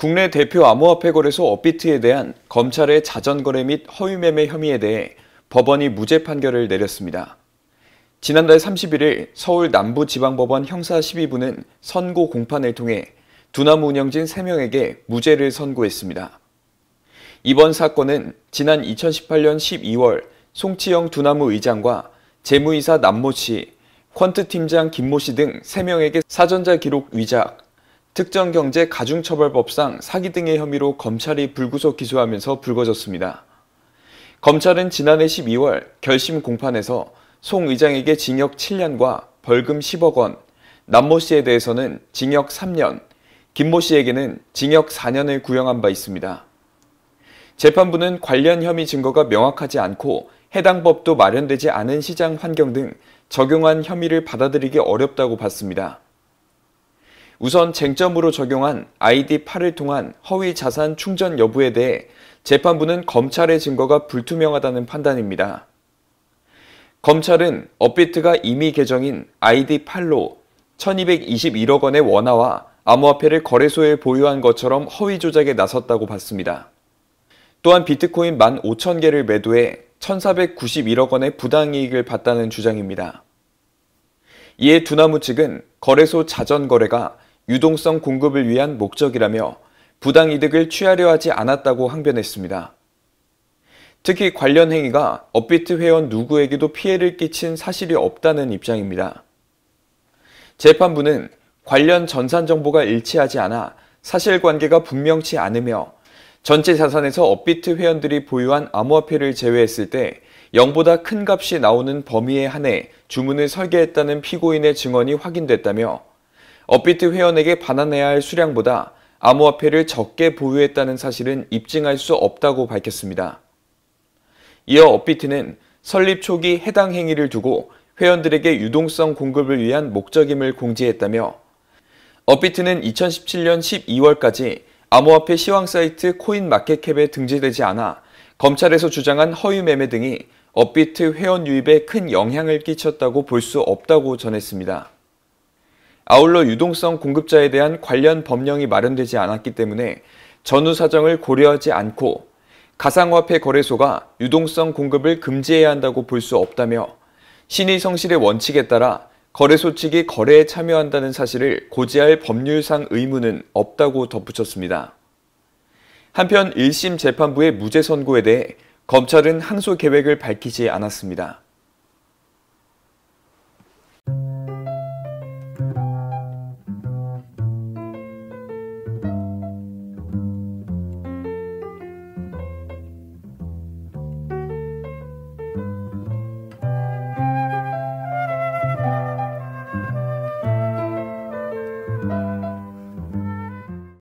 국내 대표 암호화폐 거래소 업비트에 대한 검찰의 자전거래 및 허위매매 혐의에 대해 법원이 무죄 판결을 내렸습니다. 지난달 31일 서울 남부지방법원 형사 12부는 선고 공판을 통해 두남 운영진 3명에게 무죄를 선고했습니다. 이번 사건은 지난 2018년 12월 송치영 두나무 의장과 재무이사 남모 씨, 퀀트 팀장 김모 씨 등 3명에게 사전자 기록 위작, 특정경제 가중처벌법상 사기 등의 혐의로 검찰이 불구속 기소하면서 불거졌습니다. 검찰은 지난해 12월 결심 공판에서 송 의장에게 징역 7년과 벌금 10억 원, 남모 씨에 대해서는 징역 3년, 김모 씨에게는 징역 4년을 구형한 바 있습니다. 재판부는 관련 혐의 증거가 명확하지 않고 해당 법도 마련되지 않은 시장 환경 등 적용한 혐의를 받아들이기 어렵다고 봤습니다. 우선 쟁점으로 적용한 아이디 8을 통한 허위 자산 충전 여부에 대해 재판부는 검찰의 증거가 불투명하다는 판단입니다. 검찰은 업비트가 이미 개정인 아이디 8로 1221억 원의 원화와 암호화폐를 거래소에 보유한 것처럼 허위 조작에 나섰다고 봤습니다. 또한 비트코인 1 5 0개를 매도해 1,491억 원의 부당이익을 봤다는 주장입니다. 이에 두나무 측은 거래소 자전거래가 유동성 공급을 위한 목적이라며 부당 이득을 취하려 하지 않았다고 항변했습니다. 특히 관련 행위가 업비트 회원 누구에게도 피해를 끼친 사실이 없다는 입장입니다. 재판부는 관련 전산 정보가 일치하지 않아 사실관계가 분명치 않으며 전체 자산에서 업비트 회원들이 보유한 암호화폐를 제외했을 때 0보다 큰 값이 나오는 범위에 한해 주문을 설계했다는 피고인의 증언이 확인됐다며 업비트 회원에게 반환해야 할 수량보다 암호화폐를 적게 보유했다는 사실은 입증할 수 없다고 밝혔습니다. 이어 업비트는 설립 초기 해당 행위를 두고 회원들에게 유동성 공급을 위한 목적임을 공지했다며 업비트는 2017년 12월까지 암호화폐 시황 사이트 코인마켓캡에 등재되지 않아 검찰에서 주장한 허위 매매 등이 업비트 회원 유입에 큰 영향을 끼쳤다고 볼 수 없다고 전했습니다. 아울러 유동성 공급자에 대한 관련 법령이 마련되지 않았기 때문에 전후 사정을 고려하지 않고 가상화폐 거래소가 유동성 공급을 금지해야 한다고 볼 수 없다며 신의 성실의 원칙에 따라 거래소 측이 거래에 참여한다는 사실을 고지할 법률상 의무는 없다고 덧붙였습니다. 한편 1심 재판부의 무죄 선고에 대해 검찰은 항소 계획을 밝히지 않았습니다.